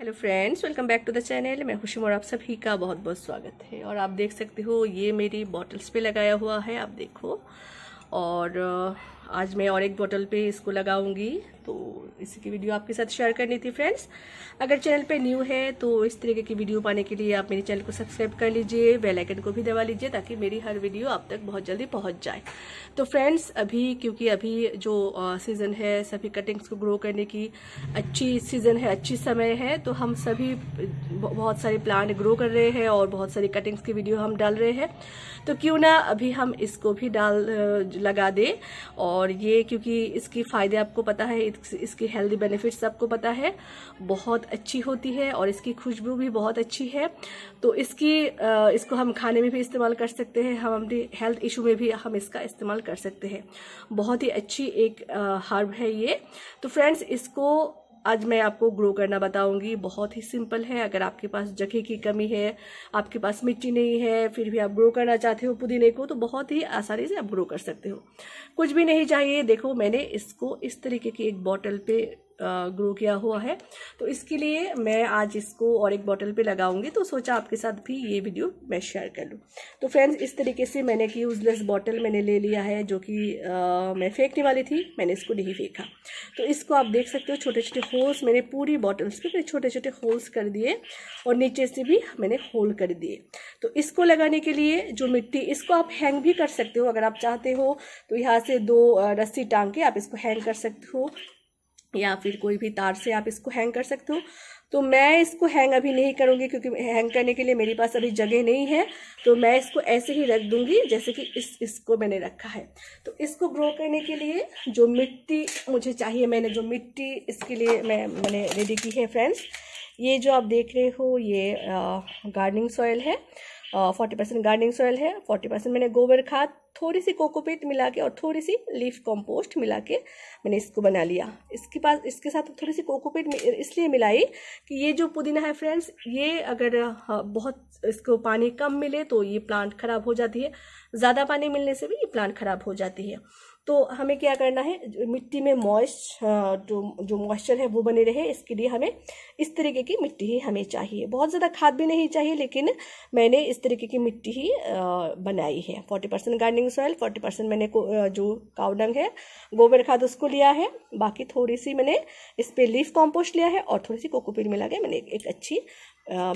hello friends welcome back to the channel मैं खुशी और आप सभी का बहुत बहुत स्वागत है और आप देख सकते हो ये मेरी बॉटल्स पे लगाया हुआ है आप देखो और आज मैं और एक बॉटल पे इसको लगाऊंगी तो इसी की वीडियो आपके साथ शेयर करनी थी फ्रेंड्स अगर चैनल पे न्यू है तो इस तरीके की वीडियो पाने के लिए आप मेरे चैनल को सब्सक्राइब कर लीजिए बेल आइकन को भी दबा लीजिए ताकि मेरी हर वीडियो आप तक बहुत जल्दी पहुंच जाए तो फ्रेंड्स अभी क्योंकि अभी जो सीज़न है सभी कटिंग्स को ग्रो करने की अच्छी सीज़न है अच्छी समय है तो हम सभी बहुत सारे प्लांट ग्रो कर रहे हैं और बहुत सारी कटिंग्स की वीडियो हम डाल रहे हैं तो क्यों ना अभी हम इसको भी डाल लगा दें और और ये क्योंकि इसकी फ़ायदे आपको पता है इसकी हेल्दी बेनिफिट्स आपको पता है बहुत अच्छी होती है और इसकी खुशबू भी बहुत अच्छी है तो इसकी इसको हम खाने में भी इस्तेमाल कर सकते हैं हम अपनी हेल्थ इशू में भी हम इसका इस्तेमाल कर सकते हैं बहुत ही अच्छी एक हर्ब है ये तो फ्रेंड्स इसको आज मैं आपको ग्रो करना बताऊंगी बहुत ही सिंपल है अगर आपके पास जगह की कमी है आपके पास मिट्टी नहीं है फिर भी आप ग्रो करना चाहते हो पुदीने को तो बहुत ही आसानी से आप ग्रो कर सकते हो कुछ भी नहीं चाहिए देखो मैंने इसको इस तरीके की एक बॉटल पे ग्रो किया हुआ है तो इसके लिए मैं आज इसको और एक बॉटल पे लगाऊंगी तो सोचा आपके साथ भी ये वीडियो मैं शेयर कर लूँ तो फ्रेंड्स इस तरीके से मैंने एक यूजलेस बॉटल मैंने ले लिया है जो कि मैं फेंकने वाली थी मैंने इसको नहीं फेंका तो इसको आप देख सकते हो छोटे छोटे होल्स मैंने पूरी बॉटल्स पे छोटे छोटे होल्स कर दिए और नीचे से भी मैंने होल कर दिए तो इसको लगाने के लिए जो मिट्टी इसको आप हैंग भी कर सकते हो अगर आप चाहते हो तो यहाँ से दो रस्सी टांग के आप इसको हैंग कर सकते हो या फिर कोई भी तार से आप इसको हैंग कर सकते हो तो मैं इसको हैंग अभी नहीं करूँगी क्योंकि हैंग करने के लिए मेरे पास अभी जगह नहीं है तो मैं इसको ऐसे ही रख दूँगी जैसे कि इस इसको मैंने रखा है तो इसको ग्रो करने के लिए जो मिट्टी मुझे चाहिए मैंने जो मिट्टी इसके लिए मैं मैंने रेडी की है फ्रेंड्स ये जो आप देख रहे हो ये गार्डनिंग सॉयल है फोर्टी परसेंट गार्डनिंग सॉयल है फोर्टी परसेंट मैंने गोबर खाद थोड़ी सी कोकोपीट मिला के और थोड़ी सी लीफ कंपोस्ट मिला के मैंने इसको बना लिया इसके पास इसके साथ थोड़ी सी कोकोपीट इसलिए मिलाई कि ये जो पुदीना है फ्रेंड्स ये अगर हाँ, बहुत इसको पानी कम मिले तो ये प्लांट खराब हो जाती है ज़्यादा पानी मिलने से भी ये प्लांट खराब हो जाती है तो हमें क्या करना है मिट्टी में मॉइस्ट जो जो मॉइस्चर है वो बने रहे इसके लिए हमें इस तरीके की मिट्टी ही हमें चाहिए बहुत ज़्यादा खाद भी नहीं चाहिए लेकिन मैंने इस तरीके की मिट्टी ही बनाई है forty percent gardening soil forty percent मैंने जो कावडंग है गोबर खाद उसको लिया है बाकी थोड़ी सी मैंने इस पर लीफ कॉम्पोस्ट लिया है और थोड़ी सी कोकोपीट मिला के मैंने एक अच्छी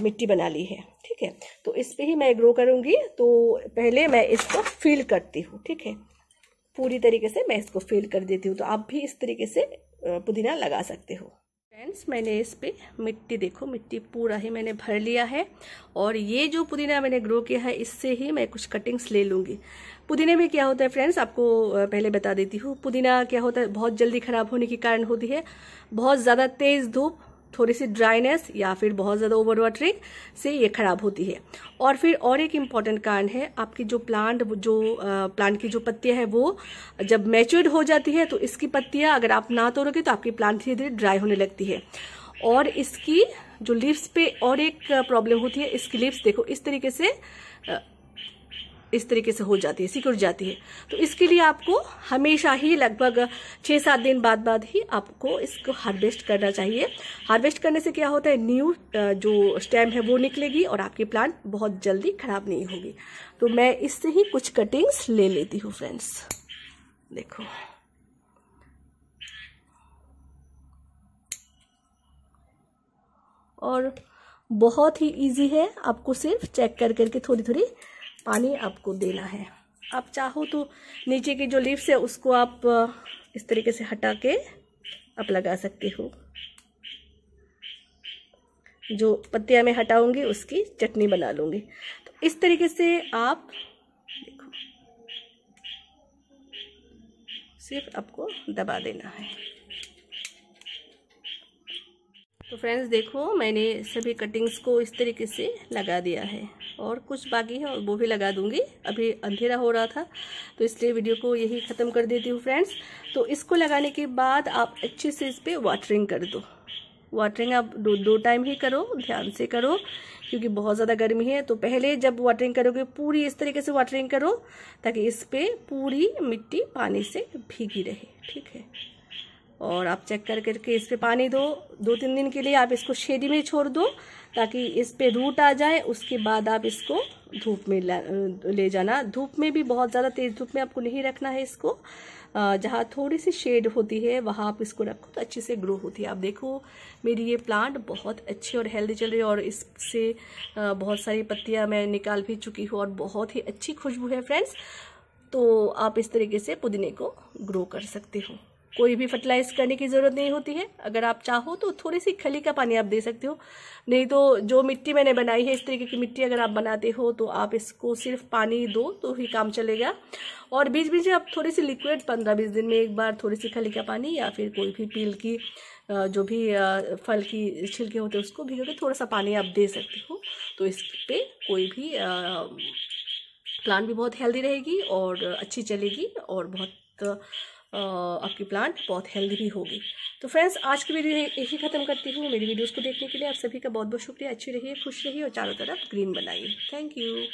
मिट्टी बना ली है ठीक है तो इस पर ही मैं ग्रो करूँगी तो पहले मैं इसको फील करती हूँ ठीक है पूरी तरीके से मैं इसको फिल कर देती हूँ तो आप भी इस तरीके से पुदीना लगा सकते हो फ्रेंड्स मैंने इस पर मिट्टी देखो मिट्टी पूरा ही मैंने भर लिया है और ये जो पुदीना मैंने ग्रो किया है इससे ही मैं कुछ कटिंग्स ले लूँगी पुदीने में क्या होता है फ्रेंड्स आपको पहले बता देती हूँ पुदीना क्या होता है बहुत जल्दी ख़राब होने के कारण होती है बहुत ज़्यादा तेज़ धूप थोड़ी सी ड्राइनेस या फिर बहुत ज़्यादा ओवर वाटरिंग से ये ख़राब होती है और फिर और एक इम्पॉर्टेंट कारण है आपकी जो प्लांट जो प्लांट की जो पत्तियाँ हैं वो जब मैच्योर्ड हो जाती है तो इसकी पत्तियाँ अगर आप ना तोड़ोगे तो आपकी प्लांट धीरे धीरे ड्राई होने लगती है और इसकी जो लिप्स पे और एक प्रॉब्लम होती है इसकी लिप्स देखो इस तरीके से इस तरीके से हो जाती है सिकुड़ जाती है तो इसके लिए आपको हमेशा ही लगभग छः सात दिन बाद बाद ही आपको इसको हार्वेस्ट करना चाहिए हार्वेस्ट करने से क्या होता है न्यू जो स्टेम है वो निकलेगी और आपकी प्लांट बहुत जल्दी खराब नहीं होगी तो मैं इससे ही कुछ कटिंग्स ले लेती हूँ फ्रेंड्स देखो और बहुत ही इजी है आपको सिर्फ चेक कर करके थोड़ी थोड़ी पानी आपको देना है आप चाहो तो नीचे की जो लीव्स है उसको आप इस तरीके से हटा के आप लगा सकते हो जो पत्तियाँ मैं हटाऊंगी उसकी चटनी बना लूँगी तो इस तरीके से आप देखो सिर्फ आपको दबा देना है तो फ्रेंड्स देखो मैंने सभी कटिंग्स को इस तरीके से लगा दिया है और कुछ बाकी है और वो भी लगा दूंगी अभी अंधेरा हो रहा था तो इसलिए वीडियो को यही ख़त्म कर देती हूँ फ्रेंड्स तो इसको लगाने के बाद आप अच्छे से इस पर वाटरिंग कर दो वाटरिंग आप दो दो टाइम ही करो ध्यान से करो क्योंकि बहुत ज़्यादा गर्मी है तो पहले जब वाटरिंग करोगे पूरी इस तरीके से वाटरिंग करो ताकि इस पर पूरी मिट्टी पानी से भीगी रहे ठीक है और आप चेक कर करके इस पर पानी दो दो तीन दिन के लिए आप इसको शेडी में छोड़ दो ताकि इस पर रूट आ जाए उसके बाद आप इसको धूप में ले जाना धूप में भी बहुत ज़्यादा तेज़ धूप में आपको नहीं रखना है इसको जहाँ थोड़ी सी शेड होती है वहाँ आप इसको रखो तो अच्छे से ग्रो होती है आप देखो मेरी ये प्लांट बहुत अच्छी और हेल्दी चल रही है और इससे बहुत सारी पत्तियाँ मैं निकाल भी चुकी हूँ और बहुत ही अच्छी खुशबू है फ्रेंड्स तो आप इस तरीके से पुदीने को ग्रो कर सकते हो कोई भी फर्टिलाइज करने की ज़रूरत नहीं होती है अगर आप चाहो तो थोड़ी सी खली का पानी आप दे सकते हो नहीं तो जो मिट्टी मैंने बनाई है इस तरीके की मिट्टी अगर आप बनाते हो तो आप इसको सिर्फ पानी दो तो ही काम चलेगा और बीच बीच में आप थोड़ी सी लिक्विड पंद्रह बीस दिन में एक बार थोड़ी सी खली का पानी या फिर कोई भी पील की जो भी फल की छिलके होते हैं उसको भिगो के थोड़ा सा पानी आप दे सकते हो तो इस पर कोई भी प्लांट भी बहुत हेल्दी रहेगी और अच्छी चलेगी और बहुत आपकी प्लांट बहुत हेल्दी भी होगी तो फ्रेंड्स आज की वीडियो यही ख़त्म करती हूँ मेरी वीडियोज़ को देखने के लिए आप सभी का बहुत बहुत शुक्रिया अच्छी रहिए खुश रहिए और चारों तरफ ग्रीन बनाइए थैंक यू